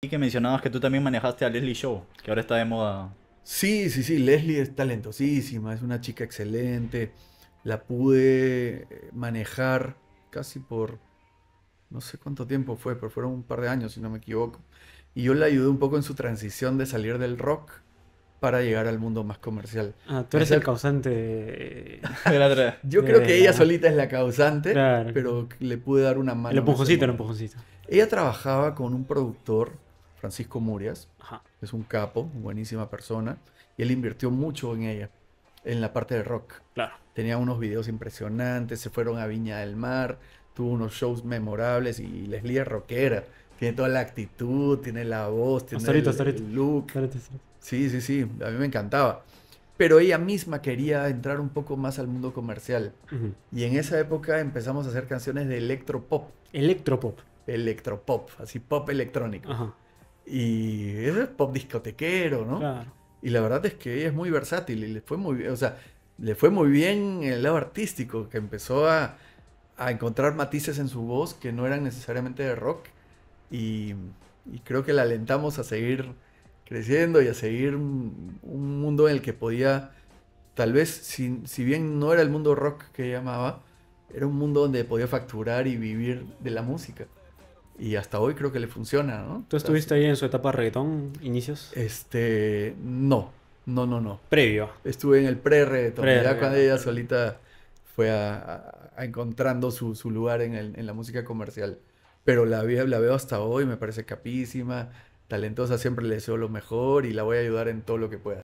Y que mencionabas que tú también manejaste a Leslie Show, que ahora está de moda. Sí, sí, sí, Leslie es talentosísima, es una chica excelente. La pude eh, manejar casi por no sé cuánto tiempo fue, pero fueron un par de años, si no me equivoco. Y yo la ayudé un poco en su transición de salir del rock para llegar al mundo más comercial. Ah, tú eres el, causante. De... la yo creo que ella solita es la causante, pero le pude dar una mano. El empujoncito, el empujoncito. Ella trabajaba con un productor Francisco Murias. Es un capo, buenísima persona. Y él invirtió mucho en ella, en la parte de rock. Claro. Tenía unos videos impresionantes, se fueron a Viña del Mar, tuvo unos shows memorables y Leslie es rockera. Tiene toda la actitud, tiene la voz, tiene el, look. Sí, sí, sí, a mí me encantaba. Pero ella misma quería entrar un poco más al mundo comercial. Y en esa época empezamos a hacer canciones de electropop. Electropop. Electropop, así pop electrónico. Ajá. Y es pop discotequero, ¿no? Y la verdad es que ella es muy versátil y le fue muy bien, o sea, le fue muy bien el lado artístico, que empezó a, encontrar matices en su voz que no eran necesariamente de rock. Y, creo que la alentamos a seguir creciendo y a seguir un, mundo en el que podía, tal vez, si, si bien no era el mundo rock que llamaba amaba, era un mundo donde podía facturar y vivir de la música. Y hasta hoy creo que le funciona, ¿no? ¿Tú estuviste ahí en su etapa reggaetón, inicios? Este, no, no, no, no. Previo. Estuve en el pre-reggaetón, ya cuando ella solita fue a, encontrando su, lugar en, el, la música comercial. Pero la, la veo hasta hoy, me parece capísima, talentosa, siempre le deseo lo mejor y la voy a ayudar en todo lo que pueda.